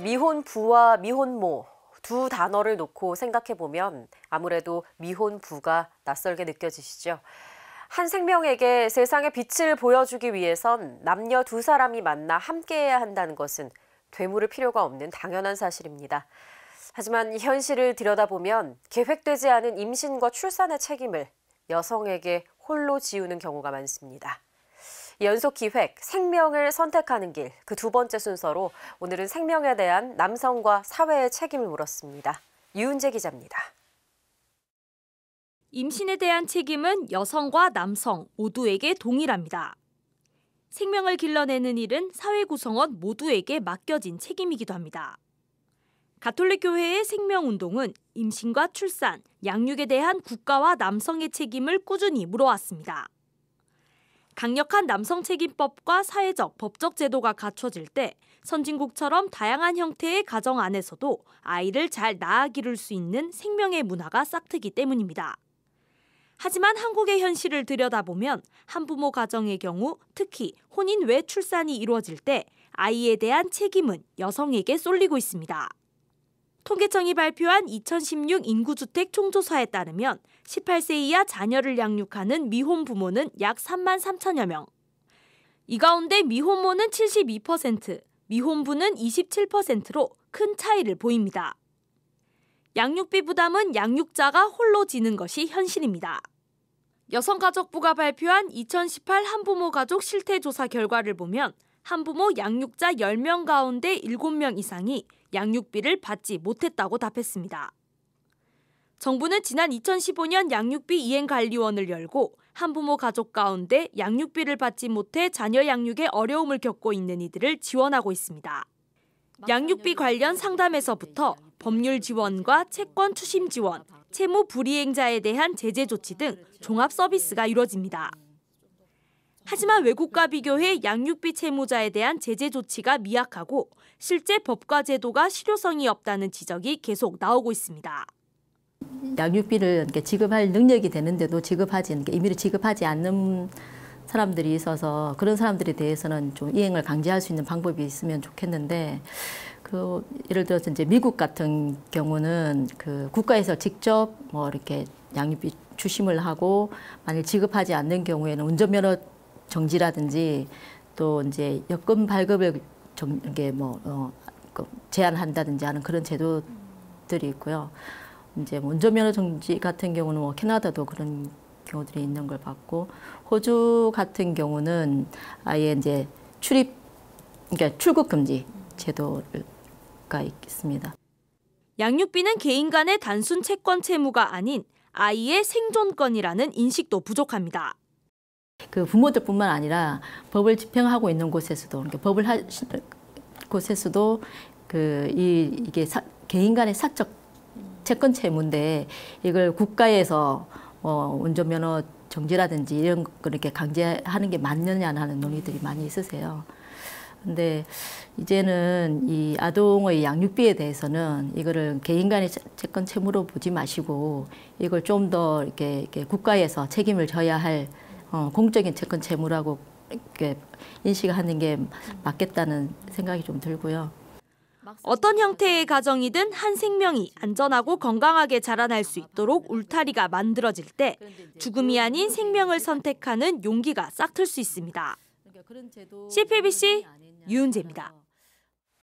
미혼 부와 미혼모 두 단어를 놓고 생각해 보면 아무래도 미혼 부가 낯설게 느껴지시죠. 한 생명에게 세상의 빛을 보여주기 위해선 남녀 두 사람이 만나 함께해야 한다는 것은 되물을 필요가 없는 당연한 사실입니다. 하지만 현실을 들여다보면 계획되지 않은 임신과 출산의 책임을 여성에게 홀로 지우는 경우가 많습니다. 연속 기획 생명을 선택하는 길 그 두 번째 순서로 오늘은 생명에 대한 남성과 사회의 책임을 물었습니다. 유은재 기자입니다. 임신에 대한 책임은 여성과 남성 모두에게 동일합니다. 생명을 길러내는 일은 사회 구성원 모두에게 맡겨진 책임이기도 합니다. 가톨릭 교회의 생명 운동은 임신과 출산, 양육에 대한 국가와 남성의 책임을 꾸준히 물어왔습니다. 강력한 남성 책임법과 사회적, 법적 제도가 갖춰질 때 선진국처럼 다양한 형태의 가정 안에서도 아이를 잘 낳아 기를 수 있는 생명의 문화가 싹트기 때문입니다. 하지만 한국의 현실을 들여다보면 한부모 가정의 경우 특히 혼인 외 출산이 이루어질 때 아이에 대한 책임은 여성에게 쏠리고 있습니다. 통계청이 발표한 2016 인구주택 총조사에 따르면 18세 이하 자녀를 양육하는 미혼 부모는 약 3만 3천여 명. 이 가운데 미혼모는 72%, 미혼부는 27%로 큰 차이를 보입니다. 양육비 부담은 양육자가 홀로 지는 것이 현실입니다. 여성가족부가 발표한 2018 한부모 가족 실태조사 결과를 보면 한부모 양육자 10명 가운데 7명 이상이 양육비를 받지 못했다고 답했습니다. 정부는 지난 2015년 양육비 이행관리원을 열고 한부모 가족 가운데 양육비를 받지 못해 자녀 양육에 어려움을 겪고 있는 이들을 지원하고 있습니다. 양육비 관련 상담에서부터 법률 지원과 채권 추심 지원, 채무 불이행자에 대한 제재 조치 등 종합 서비스가 이뤄집니다. 하지만 외국과 비교해 양육비 채무자에 대한 제재 조치가 미약하고 실제 법과 제도가 실효성이 없다는 지적이 계속 나오고 있습니다. 양육비를 지급할 능력이 되는데도 지급하지 임의로 지급하지 않는 사람들이 있어서 그런 사람들에 대해서는 좀 이행을 강제할 수 있는 방법이 있으면 좋겠는데 그 예를 들어서 이제 미국 같은 경우는 그 국가에서 직접 뭐 이렇게 양육비 주심을 하고 만일 지급하지 않는 경우에는 운전면허 정지라든지 또 이제 여권 발급을 정, 이게 뭐 어, 그 제한한다든지 하는 그런 제도들이 있고요. 이제 운전면허 뭐 정지 같은 경우는 뭐 캐나다도 그런 경우들이 있는 걸 봤고 호주 같은 경우는 아예 이제 출입 그러니까 출국 금지 제도가 있습니다. 양육비는 개인 간의 단순 채권 채무가 아닌 아이의 생존권이라는 인식도 부족합니다. 그 부모들뿐만 아니라 법을 집행하고 있는 곳에서도 그러니까 법을 하시는 곳에서도 그 이 이게 사, 개인 간의 사적 채권 체문인데 이걸 국가에서 어 운전면허 정지라든지 이런 그렇게 강제하는 게맞느냐 하는 논의들이 많이 있으세요. 근데 이제는 이 아동의 양육비에 대해서는 이거를 개인 간의 채권 채무로 보지 마시고 이걸 좀 더 이렇게, 이렇게 국가에서 책임을 져야 할 어, 공적인 채권 재물하고 이렇게 인식하는 게 맞겠다는 생각이 좀 들고요. 어떤 형태의 가정이든 한 생명이 안전하고 건강하게 자라날 수 있도록 울타리가 만들어질 때 죽음이 아닌 생명을 선택하는 용기가 싹 틀 수 있습니다. CPBC 그러니까 유은재입니다.